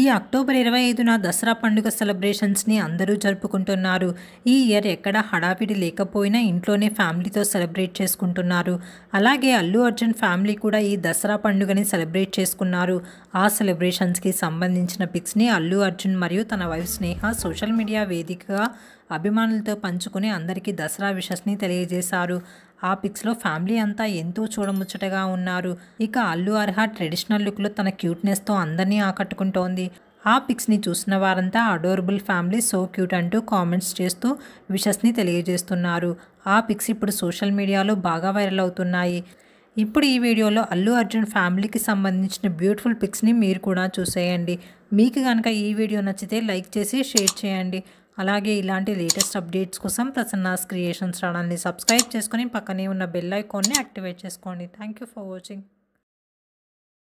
ఈ అక్టోబర్ ఇరవై ఐదున దసరా పండుగ సెలబ్రేషన్స్ని అందరూ జరుపుకుంటున్నారు ఈ ఇయర్ ఎక్కడ హడావిడి లేకపోయినా ఇంట్లోనే ఫ్యామిలీతో సెలబ్రేట్ చేసుకుంటున్నారు అలాగే అల్లు అర్జున్ ఫ్యామిలీ కూడా ఈ దసరా పండుగని సెలబ్రేట్ చేసుకున్నారు ఆ సెలబ్రేషన్స్కి సంబంధించిన పిక్స్ని అల్లు అర్జున్ మరియు తన వైఫ్ స్నేహ సోషల్ మీడియా వేదికగా అభిమానులతో పంచుకుని అందరికీ దసరా విషస్ని తెలియజేశారు ఆ పిక్స్లో ఫ్యామిలీ అంతా ఎంతో చూడముచ్చటగా ఉన్నారు ఇక అల్లు అర్హ ట్రెడిషనల్ లుక్లో తన క్యూట్నెస్తో అందరినీ ఆకట్టుకుంటోంది ఆ పిక్స్ని చూసిన వారంతా అడోరబుల్ ఫ్యామిలీ సో క్యూట్ అంటూ కామెంట్స్ చేస్తూ విషస్ని తెలియజేస్తున్నారు ఆ పిక్స్ ఇప్పుడు సోషల్ మీడియాలో బాగా వైరల్ అవుతున్నాయి ఇప్పుడు ఈ వీడియోలో అల్లు అర్జున్ ఫ్యామిలీకి సంబంధించిన బ్యూటిఫుల్ పిక్స్ని మీరు కూడా చూసేయండి మీకు కనుక ఈ వీడియో నచ్చితే లైక్ చేసి షేర్ చేయండి అలాగే ఇలాంటి లేటెస్ట్ అప్డేట్స్ కోసం ప్రసన్నాస్ క్రియేషన్స్ ఛానల్ని సబ్స్క్రైబ్ చేసుకొని పక్కనే ఉన్న బెల్ ఐకాన్ని యాక్టివేట్ చేసుకోండి థ్యాంక్ ఫర్ వాచింగ్